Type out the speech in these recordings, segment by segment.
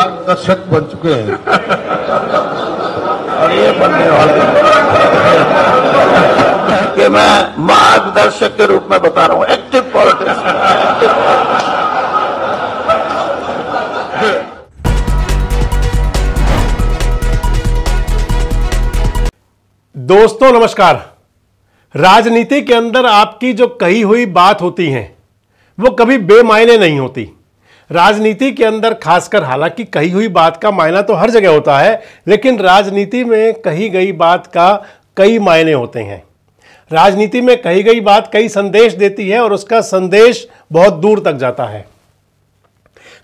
मार्गदर्शक बन चुके हैं और ये बनने वाले कि मैं मार्गदर्शक के रूप में बता रहा हूं एक्टिव पॉलिटिक्स दोस्तों नमस्कार राजनीति के अंदर आपकी जो कही हुई बात होती है वो कभी बेमायने नहीं होती राजनीति के अंदर खासकर हालांकि कही हुई बात का मायना तो हर जगह होता है लेकिन राजनीति में कही गई बात का कई मायने होते हैं राजनीति में कही गई बात कई संदेश देती है और उसका संदेश बहुत दूर तक जाता है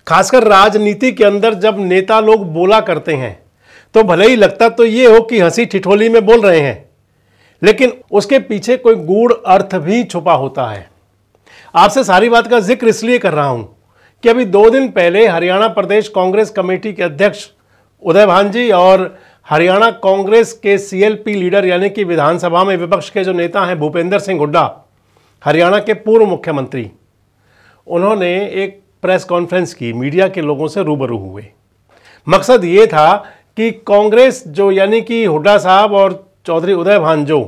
खासकर राजनीति के अंदर जब नेता लोग बोला करते हैं तो भले ही लगता तो ये हो कि हंसी ठिठोली में बोल रहे हैं लेकिन उसके पीछे कोई गूढ़ अर्थ भी छुपा होता है आपसे सारी बात का जिक्र इसलिए कर रहा हूं कि अभी दो दिन पहले हरियाणा प्रदेश कांग्रेस कमेटी के अध्यक्ष उदय भानजी और हरियाणा कांग्रेस के सीएलपी लीडर यानी कि विधानसभा में विपक्ष के जो नेता हैं भूपेंद्र सिंह हुड्डा हरियाणा के पूर्व मुख्यमंत्री उन्होंने एक प्रेस कॉन्फ्रेंस की मीडिया के लोगों से रूबरू हुए मकसद ये था कि कांग्रेस जो यानी कि हुड्डा साहब और चौधरी उदय जो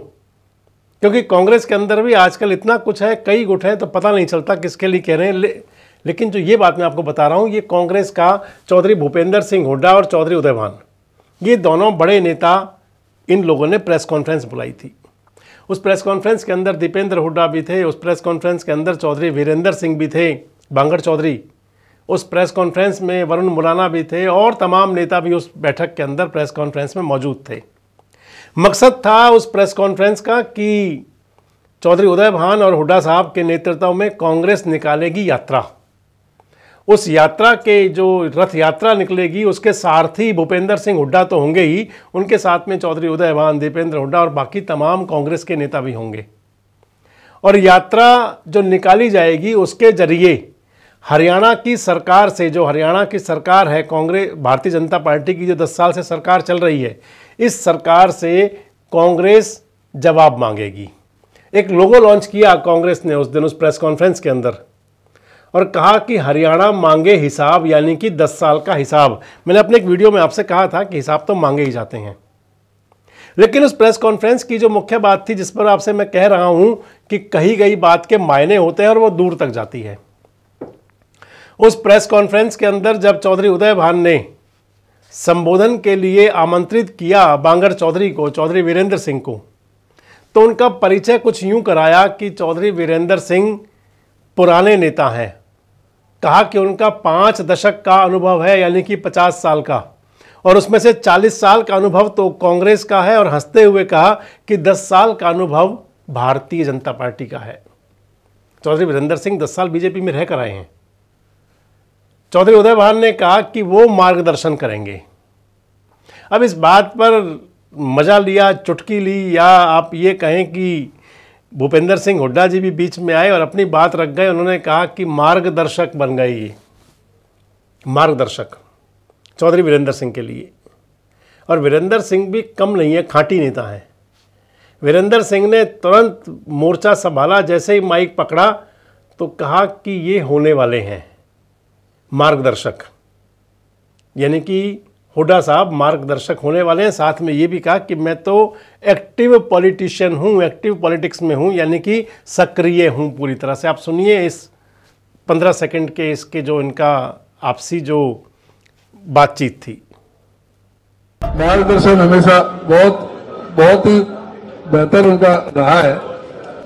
क्योंकि कांग्रेस के अंदर भी आजकल इतना कुछ है कई गुट हैं तो पता नहीं चलता किसके लिए कह रहे हैं लेकिन जो ये बात मैं आपको बता रहा हूँ ये कांग्रेस का चौधरी भूपेंद्र सिंह हुड्डा और चौधरी उदयवान ये दोनों बड़े नेता इन लोगों ने प्रेस कॉन्फ्रेंस बुलाई थी उस प्रेस कॉन्फ्रेंस के अंदर दीपेंद्र हुड्डा भी थे उस प्रेस कॉन्फ्रेंस के अंदर चौधरी वीरेंद्र सिंह भी थे बांगड़ चौधरी उस प्रेस कॉन्फ्रेंस में वरुण मुलाना भी थे और तमाम नेता भी उस बैठक के अंदर प्रेस कॉन्फ्रेंस में मौजूद थे मकसद था उस प्रेस कॉन्फ्रेंस का कि चौधरी उदय भान और हुड्डा साहब के नेतृत्व में कांग्रेस निकालेगी यात्रा उस यात्रा के जो रथ यात्रा निकलेगी उसके सारथी भूपेंद्र सिंह हुड्डा तो होंगे ही उनके साथ में चौधरी उदयवान दीपेंद्र हुड्डा और बाकी तमाम कांग्रेस के नेता भी होंगे और यात्रा जो निकाली जाएगी उसके जरिए हरियाणा की सरकार से जो हरियाणा की सरकार है कांग्रेस भारतीय जनता पार्टी की जो 10 साल से सरकार चल रही है इस सरकार से कांग्रेस जवाब मांगेगी एक लोगो लॉन्च किया कांग्रेस ने उस दिन उस प्रेस कॉन्फ्रेंस के अंदर और कहा कि हरियाणा मांगे हिसाब यानी कि 10 साल का हिसाब मैंने अपने एक वीडियो में आपसे कहा था कि हिसाब तो मांगे ही जाते हैं लेकिन उस प्रेस कॉन्फ्रेंस की जो मुख्य बात थी जिस पर आपसे मैं कह रहा हूं कि कही गई बात के मायने होते हैं और वो दूर तक जाती है उस प्रेस कॉन्फ्रेंस के अंदर जब चौधरी उदय भान ने संबोधन के लिए आमंत्रित किया बांगर चौधरी को चौधरी वीरेंद्र सिंह को तो उनका परिचय कुछ यूं कराया कि चौधरी वीरेंद्र सिंह पुराने नेता हैं कहा कि उनका पाँच दशक का अनुभव है यानी कि पचास साल का और उसमें से चालीस साल का अनुभव तो कांग्रेस का है और हंसते हुए कहा कि दस साल का अनुभव भारतीय जनता पार्टी का है चौधरी वीरेंद्र सिंह दस साल बीजेपी में रहकर आए हैं चौधरी उदय भान ने कहा कि वो मार्गदर्शन करेंगे अब इस बात पर मज़ा लिया चुटकी ली या आप ये कहें कि भूपेंद्र सिंह हुड्डा जी भी बीच में आए और अपनी बात रख गए उन्होंने कहा कि मार्गदर्शक बन गए ये मार्गदर्शक चौधरी वीरेंद्र सिंह के लिए और वीरेंद्र सिंह भी कम नहीं है खांटी नेता हैं वीरेंद्र सिंह ने तुरंत मोर्चा संभाला जैसे ही माइक पकड़ा तो कहा कि ये होने वाले हैं मार्गदर्शक यानी कि हुडा साहब मार्गदर्शक होने वाले हैं साथ में ये भी कहा कि मैं तो एक्टिव पॉलिटिशियन हूँ एक्टिव पॉलिटिक्स में हूँ यानी कि सक्रिय हूँ पूरी तरह से आप सुनिए इस पंद्रह सेकंड के इसके जो इनका आपसी जो बातचीत थी मार्गदर्शन हमेशा बहुत बहुत ही बेहतर उनका रहा है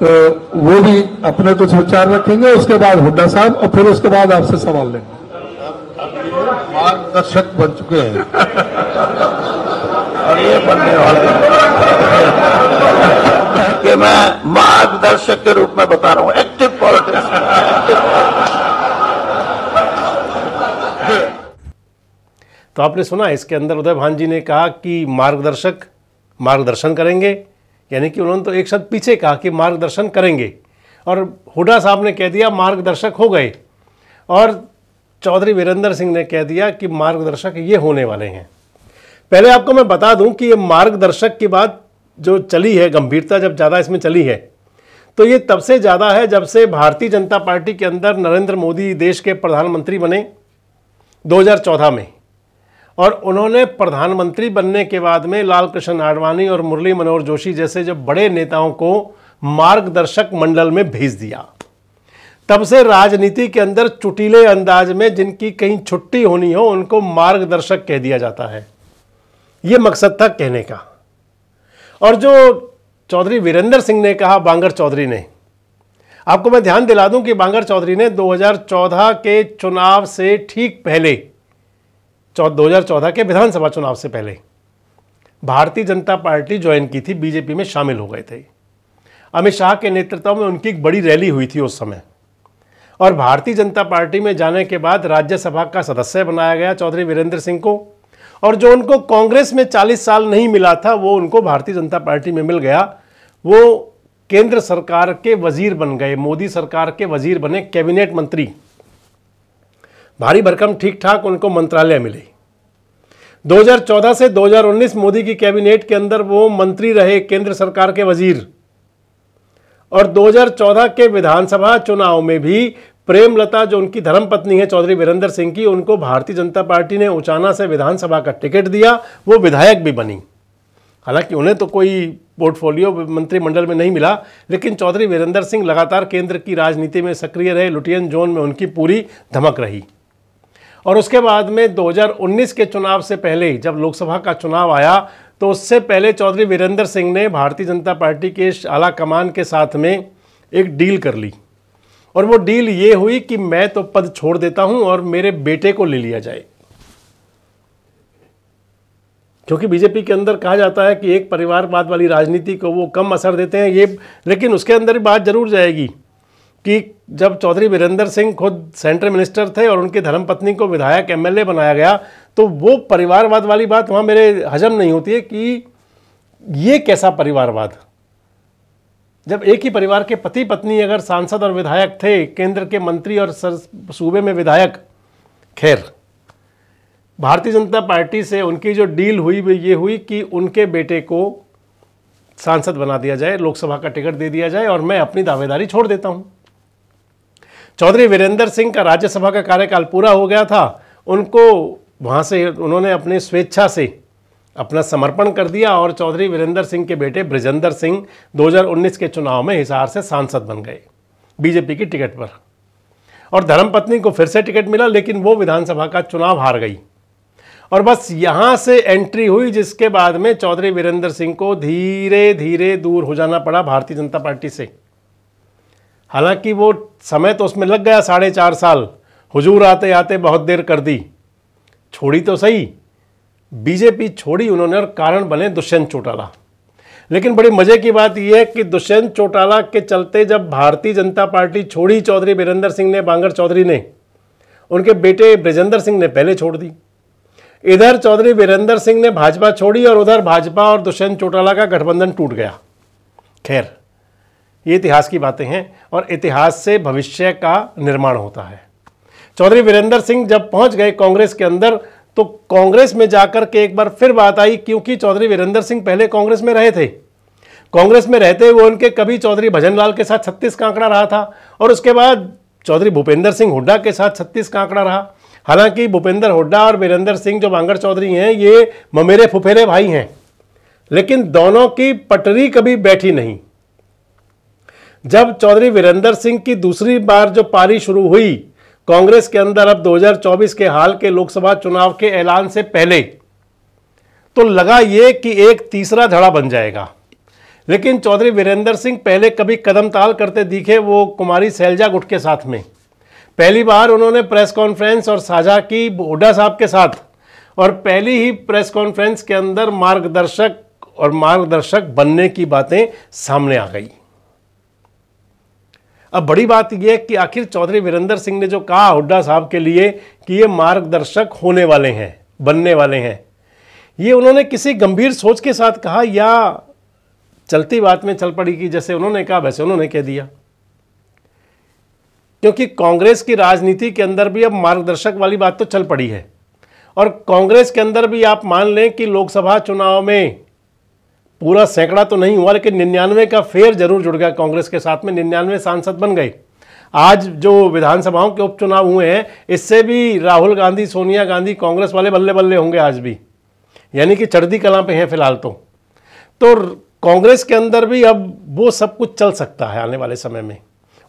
तो वो भी अपने कुछ विचार रखेंगे उसके बाद हुड्डा साहब और फिर उसके बाद आपसे सवाल लेंगे मार्गदर्शक बन चुके हैं और ये बनने वाले कि मैं मार्गदर्शक के रूप में बता रहा हूं एक्टिव पॉलिटिक्स तो आपने सुना इसके अंदर उदय भान जी ने कहा कि मार्गदर्शक मार्गदर्शन करेंगे यानी कि उन्होंने तो एक शब्द पीछे कहा कि मार्गदर्शन करेंगे और हुडा साहब ने कह दिया मार्गदर्शक हो गए और चौधरी वीरेंद्र सिंह ने कह दिया कि मार्गदर्शक ये होने वाले हैं पहले आपको मैं बता दूं कि ये मार्गदर्शक की बात जो चली है गंभीरता जब ज़्यादा इसमें चली है तो ये तब से ज़्यादा है जब से भारतीय जनता पार्टी के अंदर नरेंद्र मोदी देश के प्रधानमंत्री बने 2014 में और उन्होंने प्रधानमंत्री बनने के बाद में लाल कृष्ण आडवाणी और मुरली मनोहर जोशी जैसे जो बड़े नेताओं को मार्गदर्शक मंडल में भेज दिया तब से राजनीति के अंदर चुटीले अंदाज में जिनकी कहीं छुट्टी होनी हो उनको मार्गदर्शक कह दिया जाता है ये मकसद था कहने का और जो चौधरी वीरेंद्र सिंह ने कहा बांगर चौधरी ने आपको मैं ध्यान दिला दूं कि बांगर चौधरी ने 2014 के चुनाव से ठीक पहले 2014 के विधानसभा चुनाव से पहले भारतीय जनता पार्टी ज्वाइन की थी बीजेपी में शामिल हो गए थे अमित शाह के नेतृत्व में उनकी एक बड़ी रैली हुई थी उस समय और भारतीय जनता पार्टी में जाने के बाद राज्यसभा का सदस्य बनाया गया चौधरी वीरेंद्र सिंह को और जो उनको कांग्रेस में 40 साल नहीं मिला था वो उनको भारतीय जनता पार्टी में मिल गया वो केंद्र सरकार के वजीर बन गए मोदी सरकार के वजीर बने कैबिनेट मंत्री भारी भरकम ठीक ठाक उनको मंत्रालय मिले 2014 से 2019 मोदी की कैबिनेट के अंदर वो मंत्री रहे केंद्र सरकार के वजीर और 2014 के विधानसभा चुनाव में भी प्रेमलता जो उनकी धर्मपत्नी है चौधरी वीरेंद्र सिंह की उनको भारतीय जनता पार्टी ने उचाना से विधानसभा का टिकट दिया वो विधायक भी बनी हालांकि उन्हें तो कोई पोर्टफोलियो मंत्रिमंडल में नहीं मिला लेकिन चौधरी वीरेंद्र सिंह लगातार केंद्र की राजनीति में सक्रिय रहे लुटियन जोन में उनकी पूरी धमक रही और उसके बाद में 2019 के चुनाव से पहले जब लोकसभा का चुनाव आया तो उससे पहले चौधरी वीरेंद्र सिंह ने भारतीय जनता पार्टी के आला कमान के साथ में एक डील कर ली और वो डील ये हुई कि मैं तो पद छोड़ देता हूं और मेरे बेटे को ले लिया जाए क्योंकि बीजेपी के अंदर कहा जाता है कि एक परिवारवाद वाली राजनीति को वो कम असर देते हैं ये लेकिन उसके अंदर बात जरूर जाएगी कि जब चौधरी वीरेंद्र सिंह खुद सेंट्रल मिनिस्टर थे और उनकी धर्मपत्नी को विधायक एमएलए बनाया गया तो वो परिवारवाद वाली बात वहाँ मेरे हजम नहीं होती है कि ये कैसा परिवारवाद जब एक ही परिवार के पति पत्नी अगर सांसद और विधायक थे केंद्र के मंत्री और सर सूबे में विधायक खैर भारतीय जनता पार्टी से उनकी जो डील हुई वो ये हुई कि उनके बेटे को सांसद बना दिया जाए लोकसभा का टिकट दे दिया जाए और मैं अपनी दावेदारी छोड़ देता हूँ चौधरी वीरेंद्र सिंह का राज्यसभा का कार्यकाल पूरा हो गया था उनको वहाँ से उन्होंने अपनी स्वेच्छा से अपना समर्पण कर दिया और चौधरी वीरेंद्र सिंह के बेटे ब्रजेंद्र सिंह 2019 के चुनाव में हिसार से सांसद बन गए बीजेपी की टिकट पर और धर्मपत्नी को फिर से टिकट मिला लेकिन वो विधानसभा का चुनाव हार गई और बस यहाँ से एंट्री हुई जिसके बाद में चौधरी वीरेंद्र सिंह को धीरे धीरे दूर हो जाना पड़ा भारतीय जनता पार्टी से हालांकि वो समय तो उसमें लग गया साढ़े चार साल हुजूर आते आते बहुत देर कर दी छोड़ी तो सही बीजेपी छोड़ी उन्होंने और कारण बने दुष्यंत चौटाला लेकिन बड़ी मज़े की बात यह है कि दुष्यंत चौटाला के चलते जब भारतीय जनता पार्टी छोड़ी चौधरी बीरेंद्र सिंह ने बांगर चौधरी ने उनके बेटे ब्रजेंद्र सिंह ने पहले छोड़ दी इधर चौधरी वीरेंद्र सिंह ने भाजपा छोड़ी और उधर भाजपा और दुष्यंत चौटाला का गठबंधन टूट गया खैर ये इतिहास की बातें हैं और इतिहास से भविष्य का निर्माण होता है चौधरी वीरेंद्र सिंह जब पहुंच गए कांग्रेस के अंदर तो कांग्रेस में जाकर के एक बार फिर बात आई क्योंकि चौधरी वीरेंद्र सिंह पहले कांग्रेस में रहे थे कांग्रेस में रहते हुए उनके कभी चौधरी भजनलाल के साथ छत्तीस का आंकड़ा रहा था और उसके बाद चौधरी भूपेंद्र सिंह हुड्डा के साथ छत्तीस का आंकड़ा रहा हालांकि भूपेंद्र हुड्डा और वीरेंद्र सिंह जो बांगड़ चौधरी हैं ये ममेरे फुफेरे भाई हैं लेकिन दोनों की पटरी कभी बैठी नहीं जब चौधरी वीरेंद्र सिंह की दूसरी बार जो पारी शुरू हुई कांग्रेस के अंदर अब 2024 के हाल के लोकसभा चुनाव के ऐलान से पहले तो लगा ये कि एक तीसरा धड़ा बन जाएगा लेकिन चौधरी वीरेंद्र सिंह पहले कभी कदम ताल करते दिखे वो कुमारी सैलजा गुट के साथ में पहली बार उन्होंने प्रेस कॉन्फ्रेंस और साझा की हुडा साहब के साथ और पहली ही प्रेस कॉन्फ्रेंस के अंदर मार्गदर्शक और मार्गदर्शक बनने की बातें सामने आ गई अब बड़ी बात यह है कि आखिर चौधरी वीरेंद्र सिंह ने जो कहा हुड्डा साहब के लिए कि ये मार्गदर्शक होने वाले हैं बनने वाले हैं ये उन्होंने किसी गंभीर सोच के साथ कहा या चलती बात में चल पड़ी कि जैसे उन्होंने कहा वैसे उन्होंने कह दिया क्योंकि कांग्रेस की राजनीति के अंदर भी अब मार्गदर्शक वाली बात तो चल पड़ी है और कांग्रेस के अंदर भी आप मान लें कि लोकसभा चुनाव में पूरा सैकड़ा तो नहीं हुआ लेकिन निन्यानवे का फेर जरूर जुड़ गया कांग्रेस के साथ में निन्यानवे सांसद बन गए आज जो विधानसभाओं के उपचुनाव हुए हैं इससे भी राहुल गांधी सोनिया गांधी कांग्रेस वाले बल्ले बल्ले होंगे आज भी यानी कि चढ़दी कला पे हैं फिलहाल तो तो कांग्रेस के अंदर भी अब वो सब कुछ चल सकता है आने वाले समय में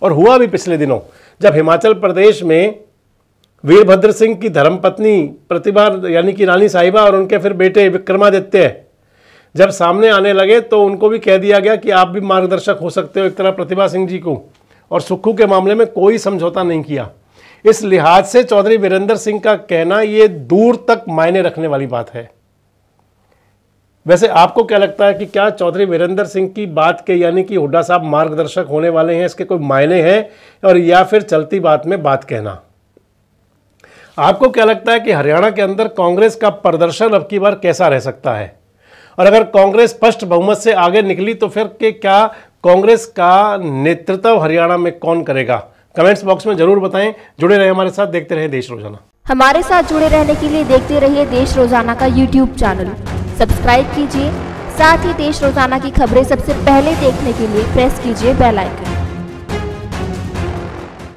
और हुआ भी पिछले दिनों जब हिमाचल प्रदेश में वीरभद्र सिंह की धर्मपत्नी प्रतिभा यानी कि रानी साहिबा और उनके फिर बेटे विक्रमादित्य जब सामने आने लगे तो उनको भी कह दिया गया कि आप भी मार्गदर्शक हो सकते हो एक तरह प्रतिभा सिंह जी को और सुक्खू के मामले में कोई समझौता नहीं किया इस लिहाज से चौधरी वीरेंद्र सिंह का कहना ये दूर तक मायने रखने वाली बात है वैसे आपको क्या लगता है कि क्या चौधरी वीरेंद्र सिंह की बात के यानी कि हुड्डा साहब मार्गदर्शक होने वाले हैं इसके कोई मायने हैं और या फिर चलती बात में बात कहना आपको क्या लगता है कि हरियाणा के अंदर कांग्रेस का प्रदर्शन अब की बार कैसा रह सकता है और अगर कांग्रेस स्पष्ट बहुमत से आगे निकली तो फिर के क्या कांग्रेस का नेतृत्व हरियाणा में कौन करेगा कमेंट्स बॉक्स में जरूर बताएं जुड़े रहे हमारे साथ देखते रहे देश रोजाना हमारे साथ जुड़े रहने के लिए देखते रहिए देश रोजाना का यूट्यूब चैनल सब्सक्राइब कीजिए साथ ही देश रोजाना की खबरें सबसे पहले देखने के लिए प्रेस कीजिए बेलाइकन